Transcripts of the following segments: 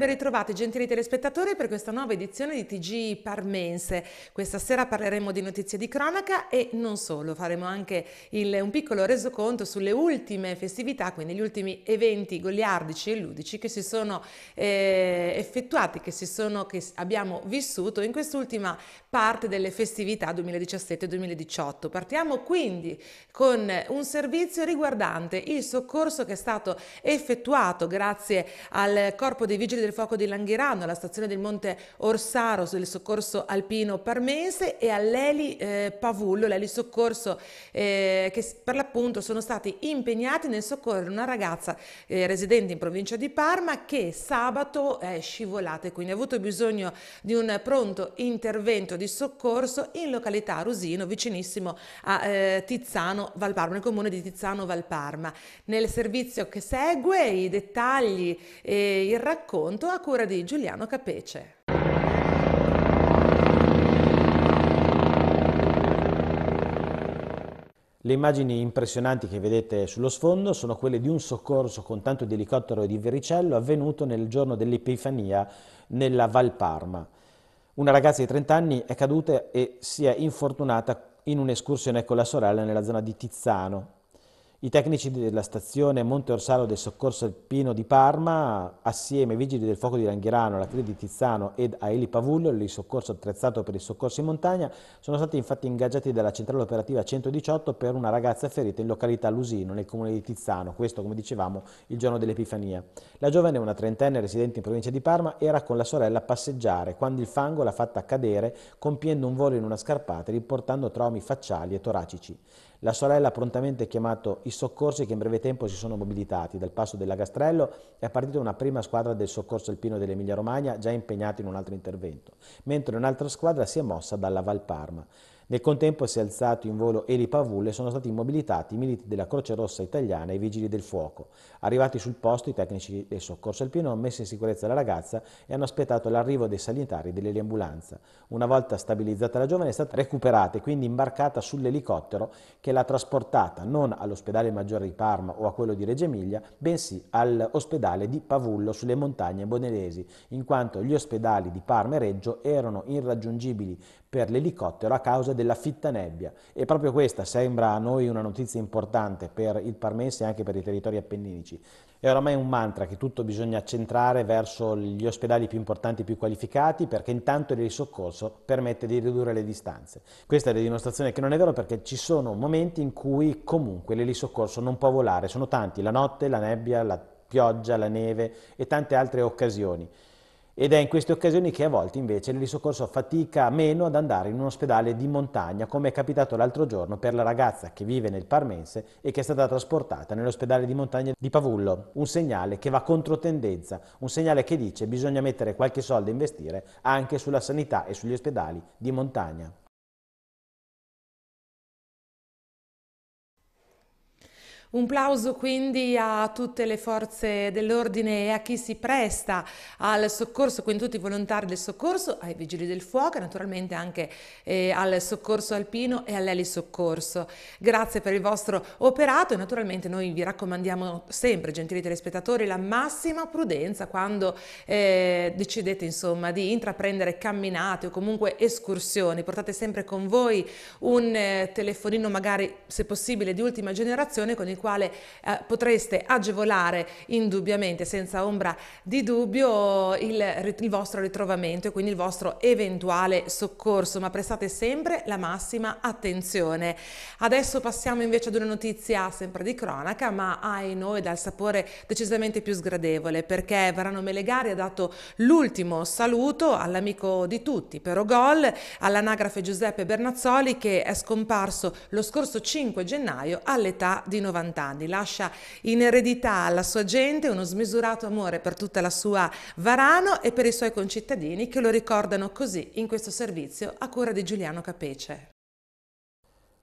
ben ritrovati gentili telespettatori per questa nuova edizione di TG Parmense. Questa sera parleremo di notizie di cronaca e non solo, faremo anche il, un piccolo resoconto sulle ultime festività, quindi gli ultimi eventi goliardici e ludici che si sono eh, effettuati, che, si sono, che abbiamo vissuto in quest'ultima parte delle festività 2017-2018. Partiamo quindi con un servizio riguardante il soccorso che è stato effettuato grazie al Corpo dei Vigili del del fuoco di Langhirano, alla stazione del Monte Orsaro del soccorso alpino parmense e all'Eli eh, Pavullo, l'Eli Soccorso eh, che per l'appunto sono stati impegnati nel soccorrere una ragazza eh, residente in provincia di Parma che sabato è scivolata e quindi ha avuto bisogno di un pronto intervento di soccorso in località Rusino, vicinissimo a eh, Tizzano Valparma, nel comune di Tizzano Valparma. Nel servizio che segue i dettagli e il racconto racconto a cura di Giuliano Capece. Le immagini impressionanti che vedete sullo sfondo sono quelle di un soccorso con tanto di elicottero e di vericello avvenuto nel giorno dell'Epifania nella Val Parma. Una ragazza di 30 anni è caduta e si è infortunata in un'escursione con la sorella nella zona di Tizzano, i tecnici della stazione Monte Orsalo del Soccorso Alpino di Parma, assieme ai vigili del fuoco di Langhirano, alla Crede di Tizzano ed a Eli Pavullo, il soccorso attrezzato per il soccorso in montagna, sono stati infatti ingaggiati dalla centrale operativa 118 per una ragazza ferita in località Lusino, nel comune di Tizzano, questo come dicevamo il giorno dell'Epifania. La giovane, una trentenne residente in provincia di Parma, era con la sorella a passeggiare quando il fango l'ha fatta cadere compiendo un volo in una scarpata e riportando traumi facciali e toracici. La sorella ha prontamente chiamato i soccorsi che in breve tempo si sono mobilitati dal passo del Lagastrello è partita una prima squadra del soccorso alpino dell'Emilia Romagna già impegnata in un altro intervento, mentre un'altra squadra si è mossa dalla Valparma. Nel contempo si è alzato in volo Eli Pavullo e sono stati immobilitati i militi della Croce Rossa italiana e i vigili del fuoco. Arrivati sul posto, i tecnici del soccorso alpino hanno messo in sicurezza la ragazza e hanno aspettato l'arrivo dei sanitari dell'eliambulanza. Una volta stabilizzata la giovane è stata recuperata e quindi imbarcata sull'elicottero che l'ha trasportata non all'ospedale maggiore di Parma o a quello di Reggio Emilia, bensì all'ospedale di Pavullo sulle montagne bonelesi, in quanto gli ospedali di Parma e Reggio erano irraggiungibili per l'elicottero a causa della fitta nebbia. E proprio questa sembra a noi una notizia importante per il Parmense e anche per i territori appenninici. È oramai un mantra che tutto bisogna centrare verso gli ospedali più importanti e più qualificati perché intanto il soccorso permette di ridurre le distanze. Questa è la dimostrazione che non è vero perché ci sono momenti in cui comunque l'elisoccorso non può volare, sono tanti, la notte, la nebbia, la pioggia, la neve e tante altre occasioni ed è in queste occasioni che a volte invece il soccorso fatica meno ad andare in un ospedale di montagna come è capitato l'altro giorno per la ragazza che vive nel Parmense e che è stata trasportata nell'ospedale di montagna di Pavullo, un segnale che va contro tendenza, un segnale che dice bisogna mettere qualche soldo a investire anche sulla sanità e sugli ospedali di montagna. Un plauso quindi a tutte le forze dell'ordine e a chi si presta al soccorso, quindi tutti i volontari del soccorso, ai vigili del fuoco e naturalmente anche eh, al soccorso alpino e all'elisoccorso. Grazie per il vostro operato e naturalmente noi vi raccomandiamo sempre, gentili telespettatori, la massima prudenza quando eh, decidete insomma di intraprendere camminate o comunque escursioni. Portate sempre con voi un eh, telefonino magari se possibile di ultima generazione con il quale eh, potreste agevolare indubbiamente, senza ombra di dubbio, il, il vostro ritrovamento e quindi il vostro eventuale soccorso, ma prestate sempre la massima attenzione. Adesso passiamo invece ad una notizia sempre di cronaca, ma ai noi dal sapore decisamente più sgradevole, perché Varano Melegari ha dato l'ultimo saluto all'amico di tutti, però gol, all'anagrafe Giuseppe Bernazzoli che è scomparso lo scorso 5 gennaio all'età di 90 70 anni, lascia in eredità alla sua gente uno smisurato amore per tutta la sua Varano e per i suoi concittadini che lo ricordano così in questo servizio a cura di Giuliano Capece.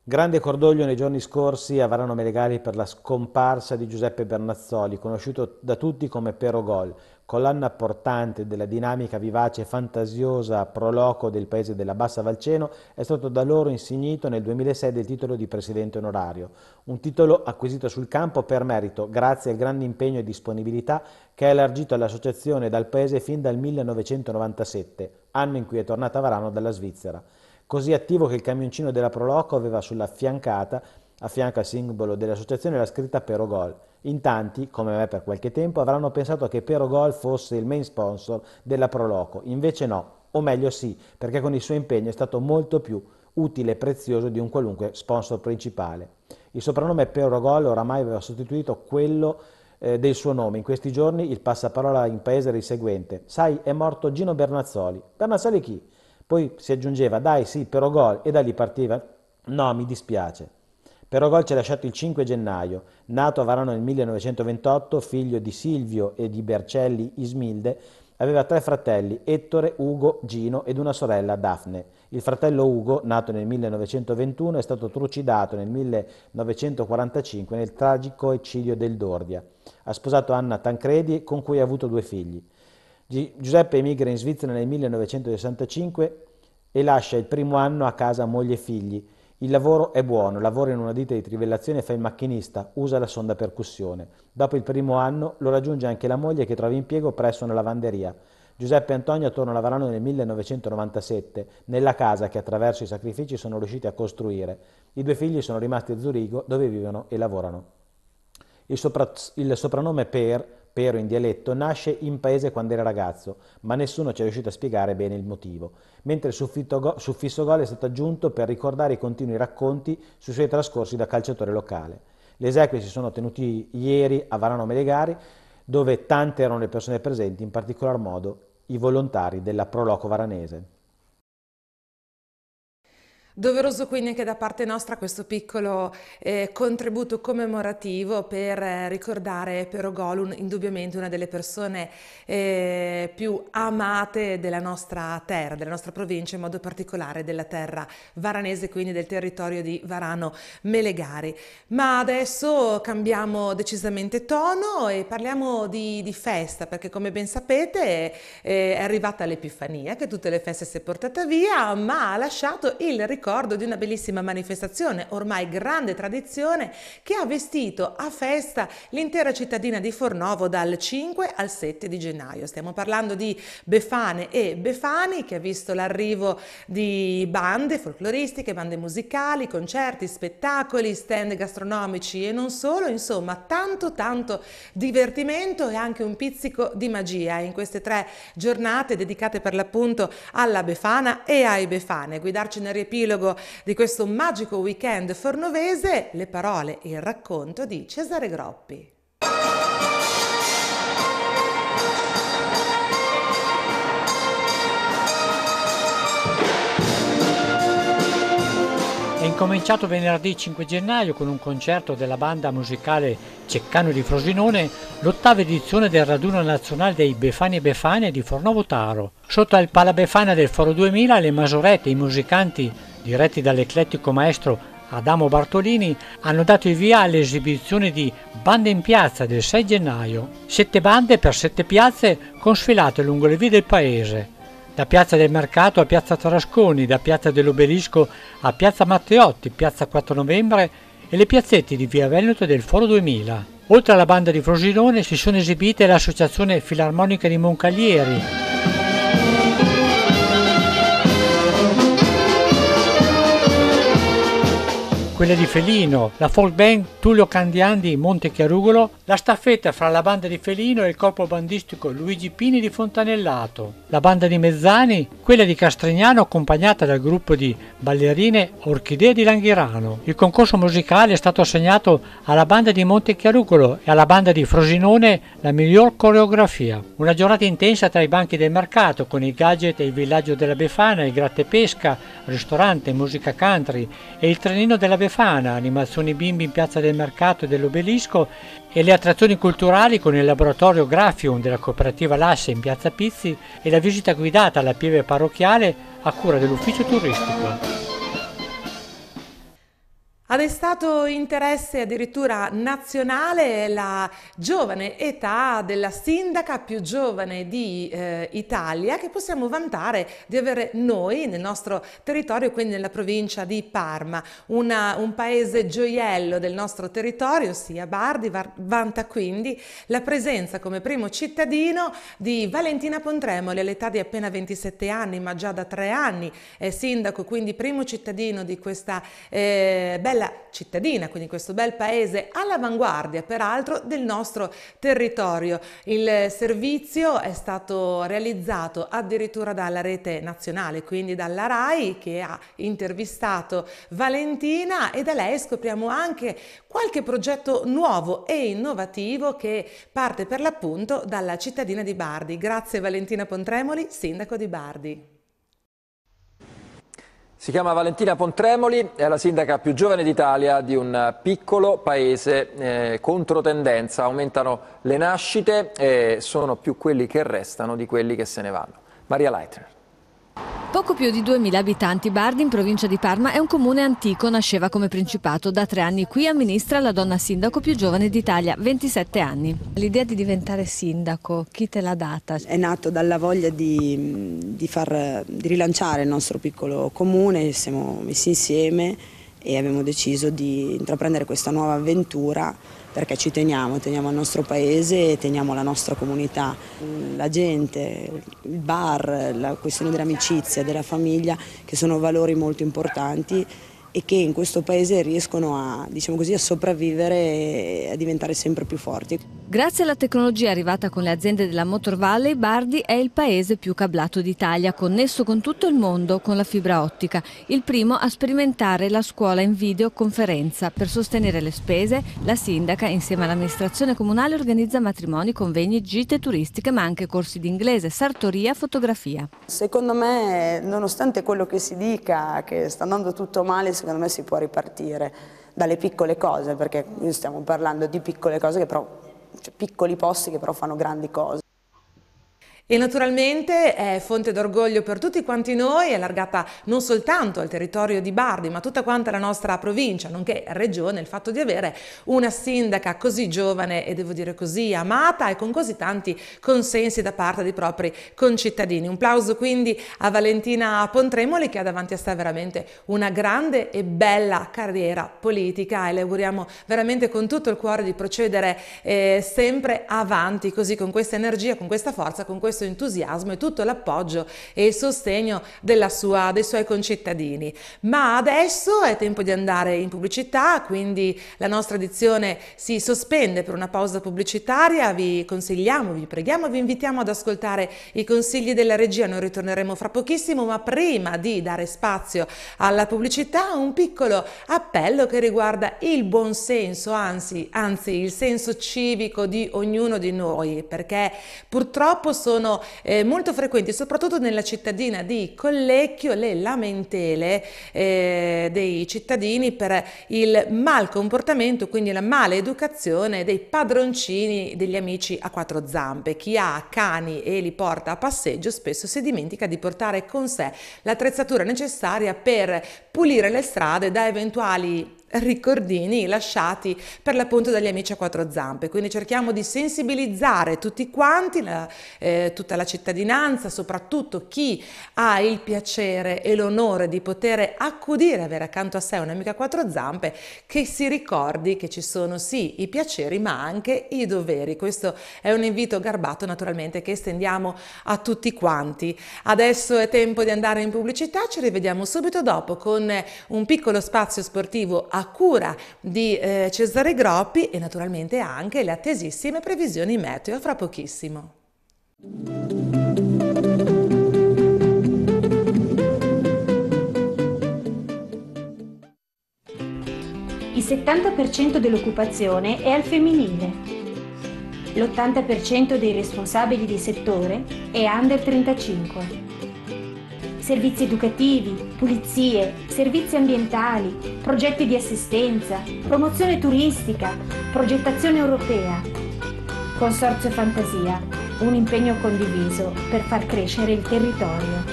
Grande cordoglio nei giorni scorsi a Varano Melegali per la scomparsa di Giuseppe Bernazzoli, conosciuto da tutti come Pero Gol, colonna portante della dinamica vivace e fantasiosa proloco del paese della Bassa Valceno, è stato da loro insignito nel 2006 del titolo di presidente onorario, un titolo acquisito sul campo per merito, grazie al grande impegno e disponibilità che ha elargito all'associazione dal paese fin dal 1997, anno in cui è tornata a Varano dalla Svizzera così attivo che il camioncino della Proloco aveva sulla fiancata, a fianco al simbolo dell'associazione, la scritta Gol. In tanti, come me per qualche tempo, avranno pensato che Gol fosse il main sponsor della Proloco, invece no, o meglio sì, perché con il suo impegno è stato molto più utile e prezioso di un qualunque sponsor principale. Il soprannome Gol oramai aveva sostituito quello eh, del suo nome. In questi giorni il passaparola in paese era il seguente. Sai, è morto Gino Bernazzoli. Bernazzoli chi? Poi si aggiungeva, dai sì, però gol, e da lì partiva, no, mi dispiace. Però gol ci ha lasciato il 5 gennaio, nato a Varano nel 1928, figlio di Silvio e di Bercelli Ismilde, aveva tre fratelli, Ettore, Ugo, Gino ed una sorella, Daphne. Il fratello Ugo, nato nel 1921, è stato trucidato nel 1945 nel tragico eccidio del Dordia. Ha sposato Anna Tancredi, con cui ha avuto due figli. Giuseppe emigra in Svizzera nel 1965 e lascia il primo anno a casa moglie e figli. Il lavoro è buono, lavora in una ditta di trivellazione, e fa il macchinista, usa la sonda percussione. Dopo il primo anno lo raggiunge anche la moglie che trova impiego presso una lavanderia. Giuseppe e Antonio tornano a lavorare nel 1997 nella casa che attraverso i sacrifici sono riusciti a costruire. I due figli sono rimasti a Zurigo dove vivono e lavorano. Il, sopra il, soprannome Per pero in dialetto, nasce in paese quando era ragazzo, ma nessuno ci è riuscito a spiegare bene il motivo, mentre il suffisso gol è stato aggiunto per ricordare i continui racconti sui suoi trascorsi da calciatore locale. Le esequie si sono tenute ieri a Varano Melegari, dove tante erano le persone presenti, in particolar modo i volontari della Proloco Varanese. Doveroso quindi anche da parte nostra questo piccolo eh, contributo commemorativo per eh, ricordare Pero Golun, indubbiamente una delle persone eh, più amate della nostra terra, della nostra provincia, in modo particolare della terra varanese, quindi del territorio di Varano Melegari. Ma adesso cambiamo decisamente tono e parliamo di, di festa, perché come ben sapete eh, è arrivata l'Epifania, che tutte le feste si è portata via, ma ha lasciato il ricordo ricordo di una bellissima manifestazione, ormai grande tradizione, che ha vestito a festa l'intera cittadina di Fornovo dal 5 al 7 di gennaio. Stiamo parlando di Befane e Befani, che ha visto l'arrivo di bande folcloristiche, bande musicali, concerti, spettacoli, stand gastronomici e non solo, insomma tanto tanto divertimento e anche un pizzico di magia in queste tre giornate dedicate per l'appunto alla Befana e ai Befane. Guidarci nel riepilogo riepilogo di questo magico weekend fornovese, le parole e il racconto di Cesare Groppi. È incominciato venerdì 5 gennaio con un concerto della banda musicale Ceccano di Frosinone l'ottava edizione del raduno nazionale dei Befani e Befane di Fornovo Taro. Sotto al Palabefana del Foro 2000 le masorette, i musicanti diretti dall'eclettico maestro Adamo Bartolini, hanno dato il via all'esibizione di Bande in Piazza del 6 gennaio. Sette bande per sette piazze con sfilate lungo le vie del paese, da Piazza del Mercato a Piazza Tarasconi, da Piazza dell'Obelisco a Piazza Matteotti, Piazza 4 Novembre e le piazzette di Via Veneto del Foro 2000. Oltre alla banda di Frosinone si sono esibite l'Associazione Filarmonica di Moncalieri, quelle di Felino, la folk band Tullio Candian di Monte Chiarugolo, la staffetta fra la banda di Felino e il corpo bandistico Luigi Pini di Fontanellato. La banda di Mezzani, quella di Castrignano accompagnata dal gruppo di ballerine Orchidee di Langhirano. Il concorso musicale è stato assegnato alla banda di Montechiarucolo e alla banda di Frosinone la miglior coreografia. Una giornata intensa tra i banchi del mercato con i gadget e il villaggio della Befana, il grattepesca, ristorante, musica country e il trenino della Befana, animazioni bimbi in piazza del mercato e dell'obelisco e le attrazioni culturali con il laboratorio Grafium della cooperativa Lasse in piazza Pizzi e la visita guidata alla pieve parrocchiale a cura dell'ufficio turistico. Ha destato interesse addirittura nazionale la giovane età della sindaca più giovane di eh, Italia che possiamo vantare di avere noi nel nostro territorio, quindi nella provincia di Parma. Una, un paese gioiello del nostro territorio, ossia Bardi, var, vanta quindi la presenza come primo cittadino di Valentina Pontremoli all'età di appena 27 anni, ma già da tre anni è sindaco, quindi primo cittadino di questa eh, bella bella cittadina, quindi questo bel paese all'avanguardia peraltro del nostro territorio. Il servizio è stato realizzato addirittura dalla rete nazionale, quindi dalla RAI che ha intervistato Valentina e da lei scopriamo anche qualche progetto nuovo e innovativo che parte per l'appunto dalla cittadina di Bardi. Grazie Valentina Pontremoli, sindaco di Bardi. Si chiama Valentina Pontremoli, è la sindaca più giovane d'Italia di un piccolo paese eh, tendenza. Aumentano le nascite e sono più quelli che restano di quelli che se ne vanno. Maria Leitner. Poco più di 2.000 abitanti, Bardi, in provincia di Parma, è un comune antico, nasceva come principato. Da tre anni qui amministra la donna sindaco più giovane d'Italia, 27 anni. L'idea di diventare sindaco, chi te l'ha data? È nato dalla voglia di, di, far, di rilanciare il nostro piccolo comune, siamo messi insieme e abbiamo deciso di intraprendere questa nuova avventura perché ci teniamo, teniamo al nostro paese e teniamo alla nostra comunità. La gente, il bar, la questione dell'amicizia, della famiglia, che sono valori molto importanti e che in questo paese riescono a, diciamo così, a sopravvivere e a diventare sempre più forti. Grazie alla tecnologia arrivata con le aziende della Motor Valley, Bardi è il paese più cablato d'Italia, connesso con tutto il mondo con la fibra ottica, il primo a sperimentare la scuola in videoconferenza. Per sostenere le spese, la sindaca insieme all'amministrazione comunale organizza matrimoni, convegni, gite turistiche, ma anche corsi di inglese, sartoria, fotografia. Secondo me, nonostante quello che si dica, che sta andando tutto male, secondo me si può ripartire dalle piccole cose, perché noi stiamo parlando di piccole cose che però cioè, piccoli posti che però fanno grandi cose. E naturalmente è fonte d'orgoglio per tutti quanti noi, allargata non soltanto al territorio di Bardi, ma tutta quanta la nostra provincia, nonché regione, il fatto di avere una sindaca così giovane e devo dire così amata e con così tanti consensi da parte dei propri concittadini. Un plauso quindi a Valentina Pontremoli che ha davanti a sé veramente una grande e bella carriera politica e le auguriamo veramente con tutto il cuore di procedere eh, sempre avanti, così con questa energia, con questa forza, con questo questo entusiasmo e tutto l'appoggio e il sostegno sua, dei suoi concittadini. Ma adesso è tempo di andare in pubblicità, quindi la nostra edizione si sospende per una pausa pubblicitaria. Vi consigliamo, vi preghiamo, vi invitiamo ad ascoltare i consigli della regia. Noi ritorneremo fra pochissimo, ma prima di dare spazio alla pubblicità, un piccolo appello che riguarda il buon senso, anzi, anzi il senso civico di ognuno di noi, perché purtroppo sono erano eh, molto frequenti, soprattutto nella cittadina di Collecchio, le lamentele eh, dei cittadini per il mal comportamento, quindi la maleducazione dei padroncini degli amici a quattro zampe. Chi ha cani e li porta a passeggio spesso si dimentica di portare con sé l'attrezzatura necessaria per pulire le strade da eventuali ricordini lasciati per l'appunto dagli amici a quattro zampe. Quindi cerchiamo di sensibilizzare tutti quanti, la, eh, tutta la cittadinanza, soprattutto chi ha il piacere e l'onore di poter accudire, avere accanto a sé un'amica a quattro zampe, che si ricordi che ci sono sì i piaceri ma anche i doveri. Questo è un invito garbato naturalmente che estendiamo a tutti quanti. Adesso è tempo di andare in pubblicità, ci rivediamo subito dopo con un piccolo spazio sportivo a cura di eh, Cesare Groppi e naturalmente anche le attesissime previsioni meteo fra pochissimo. Il 70% dell'occupazione è al femminile. L'80% dei responsabili di settore è under 35 servizi educativi, pulizie, servizi ambientali, progetti di assistenza, promozione turistica, progettazione europea. Consorzio Fantasia, un impegno condiviso per far crescere il territorio.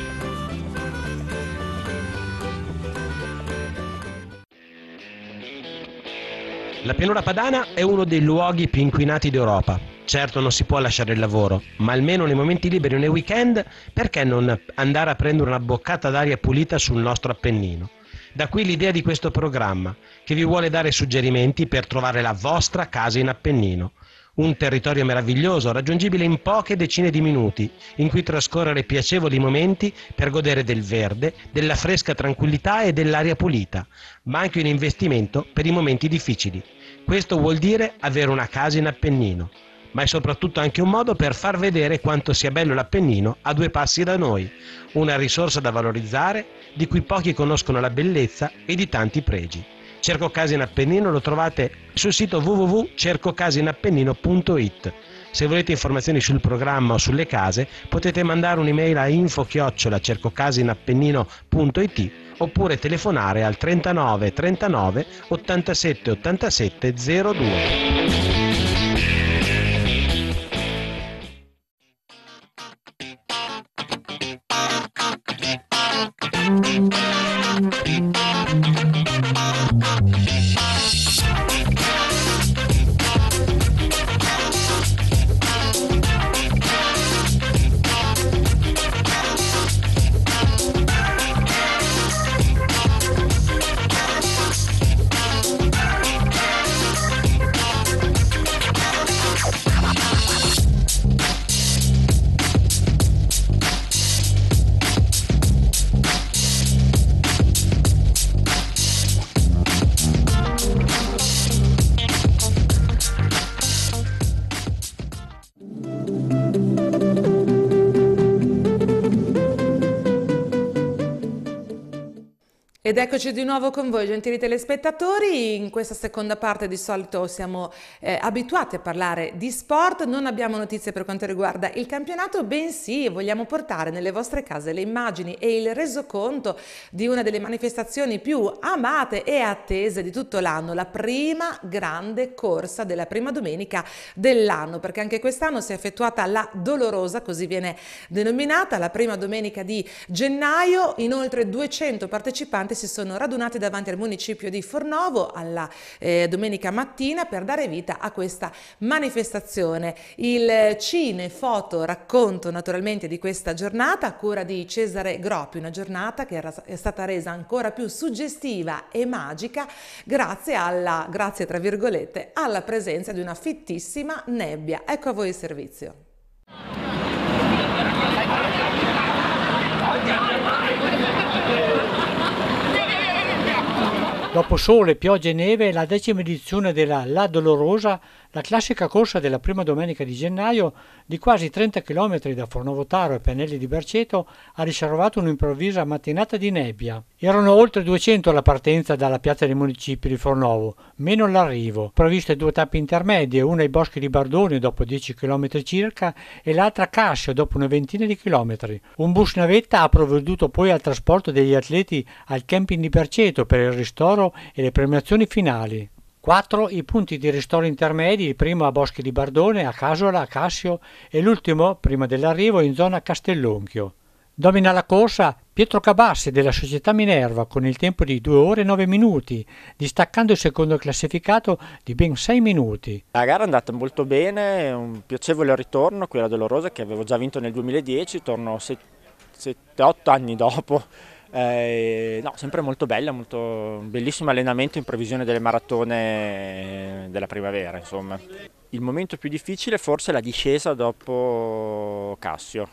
La pianura padana è uno dei luoghi più inquinati d'Europa Certo non si può lasciare il lavoro, ma almeno nei momenti liberi o nei weekend, perché non andare a prendere una boccata d'aria pulita sul nostro Appennino? Da qui l'idea di questo programma, che vi vuole dare suggerimenti per trovare la vostra casa in Appennino. Un territorio meraviglioso, raggiungibile in poche decine di minuti, in cui trascorrere piacevoli momenti per godere del verde, della fresca tranquillità e dell'aria pulita, ma anche un investimento per i momenti difficili. Questo vuol dire avere una casa in Appennino ma è soprattutto anche un modo per far vedere quanto sia bello l'Appennino a due passi da noi, una risorsa da valorizzare, di cui pochi conoscono la bellezza e di tanti pregi. Cerco Casi in Appennino lo trovate sul sito www.cercocasinappennino.it. Se volete informazioni sul programma o sulle case, potete mandare un'email a info-cercocasinappennino.it oppure telefonare al 39 39 87 87 02. Ed eccoci di nuovo con voi gentili telespettatori, in questa seconda parte di solito siamo eh, abituati a parlare di sport, non abbiamo notizie per quanto riguarda il campionato, bensì vogliamo portare nelle vostre case le immagini e il resoconto di una delle manifestazioni più amate e attese di tutto l'anno, la prima grande corsa della prima domenica dell'anno, perché anche quest'anno si è effettuata la dolorosa, così viene denominata, la prima domenica di gennaio, inoltre 200 partecipanti migranti si sono radunati davanti al municipio di Fornovo alla eh, domenica mattina per dare vita a questa manifestazione. Il cine, foto, racconto naturalmente di questa giornata a cura di Cesare Groppi, una giornata che era, è stata resa ancora più suggestiva e magica grazie alla, grazie tra virgolette, alla presenza di una fittissima nebbia. Ecco a voi il servizio. Dopo sole, piogge e neve, la decima edizione della La Dolorosa la classica corsa della prima domenica di gennaio di quasi 30 km da Fornovotaro e Pennelli di Berceto, ha riservato un'improvvisa mattinata di nebbia. Erano oltre 200 alla partenza dalla piazza dei municipi di Fornovo, meno l'arrivo. Previste due tappe intermedie, una ai boschi di Bardoni dopo 10 km circa e l'altra a Cascio dopo una ventina di chilometri. Un bus navetta ha provveduto poi al trasporto degli atleti al camping di Berceto per il ristoro e le premiazioni finali. 4. I punti di ristoro intermedi, il primo a Boschi di Bardone, a Casola, a Cassio e l'ultimo, prima dell'arrivo, in zona Castellonchio. Domina la corsa Pietro Cabassi della società Minerva con il tempo di 2 ore e 9 minuti, distaccando il secondo classificato di ben 6 minuti. La gara è andata molto bene, un piacevole ritorno quella Dolorosa che avevo già vinto nel 2010, torno 7-8 anni dopo eh, no, sempre molto bella, molto, bellissimo allenamento in previsione delle maratone eh, della primavera. Insomma. Il momento più difficile forse è la discesa dopo Cassio,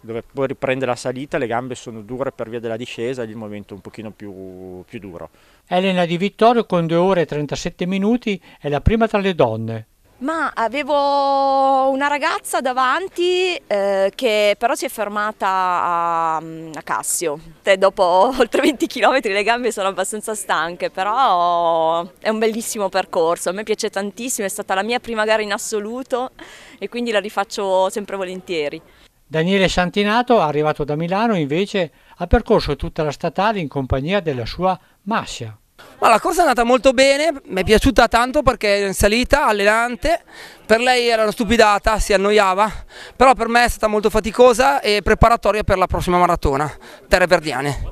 dove poi riprende la salita, le gambe sono dure per via della discesa, lì il momento un pochino più, più duro. Elena Di Vittorio con 2 ore e 37 minuti è la prima tra le donne, ma avevo una ragazza davanti eh, che però si è fermata a, mm, a Cassio. E dopo oltre 20 km le gambe sono abbastanza stanche, però è un bellissimo percorso, a me piace tantissimo, è stata la mia prima gara in assoluto e quindi la rifaccio sempre volentieri. Daniele Santinato, arrivato da Milano, invece ha percorso tutta la statale in compagnia della sua Mascia. Ma la corsa è andata molto bene, mi è piaciuta tanto perché è in salita, allenante, per lei era una stupidata, si annoiava, però per me è stata molto faticosa e preparatoria per la prossima maratona, Terre Verdiane.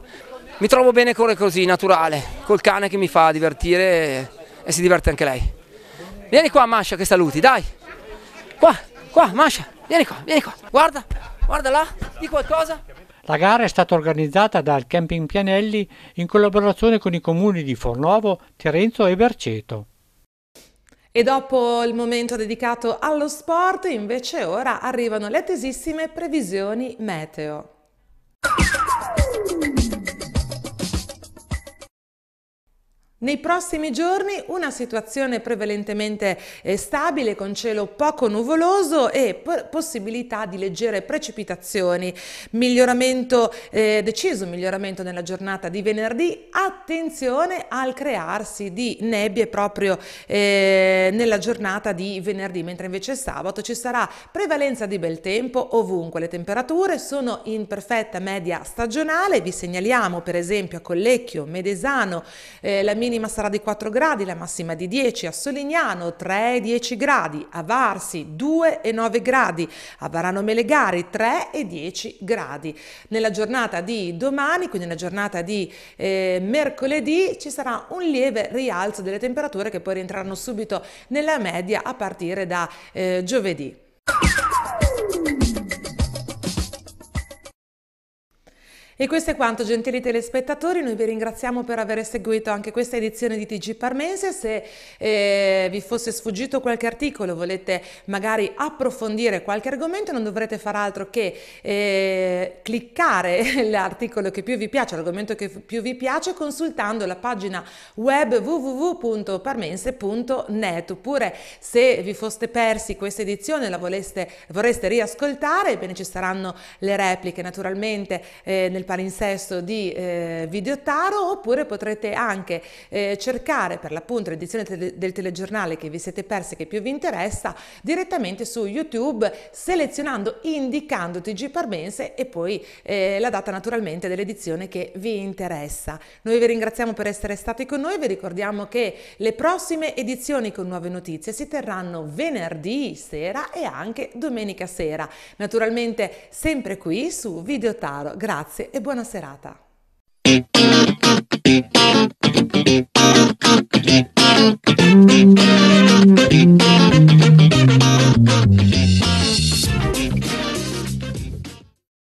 Mi trovo bene con le così, naturale, col cane che mi fa divertire e si diverte anche lei. Vieni qua Masha che saluti, dai! Qua, qua Masha, vieni qua, vieni qua, guarda, guarda là, di qualcosa. La gara è stata organizzata dal Camping Pianelli in collaborazione con i comuni di Fornovo, Terenzo e Berceto. E dopo il momento dedicato allo sport, invece ora arrivano le attesissime previsioni meteo. Nei prossimi giorni una situazione prevalentemente eh, stabile con cielo poco nuvoloso e possibilità di leggere precipitazioni. Miglioramento eh, deciso, miglioramento nella giornata di venerdì. Attenzione al crearsi di nebbie proprio eh, nella giornata di venerdì, mentre invece sabato ci sarà prevalenza di bel tempo ovunque. Le temperature sono in perfetta media stagionale. Vi segnaliamo per esempio a Collecchio, Medesano, eh, la mia minima sarà di 4 gradi, la massima di 10, a Solignano 3 e 10 gradi, a Varsi 2 e 9 gradi, a Varano Melegari 3 e 10 gradi. Nella giornata di domani, quindi nella giornata di eh, mercoledì, ci sarà un lieve rialzo delle temperature che poi rientreranno subito nella media a partire da eh, giovedì. E questo è quanto, gentili telespettatori, noi vi ringraziamo per aver seguito anche questa edizione di TG Parmense, se eh, vi fosse sfuggito qualche articolo, volete magari approfondire qualche argomento, non dovrete far altro che eh, cliccare l'articolo che più vi piace, l'argomento che più vi piace, consultando la pagina web www.parmense.net, oppure se vi foste persi questa edizione e la voleste, vorreste riascoltare, bene ci saranno le repliche naturalmente eh, nel palinsesto di eh, Videottaro oppure potrete anche eh, cercare per l'appunto l'edizione tele del telegiornale che vi siete persi che più vi interessa direttamente su YouTube selezionando, indicando TG Parmense e poi eh, la data naturalmente dell'edizione che vi interessa. Noi vi ringraziamo per essere stati con noi, vi ricordiamo che le prossime edizioni con nuove notizie si terranno venerdì sera e anche domenica sera, naturalmente sempre qui su Videotaro. Grazie e buona serata. Thank you.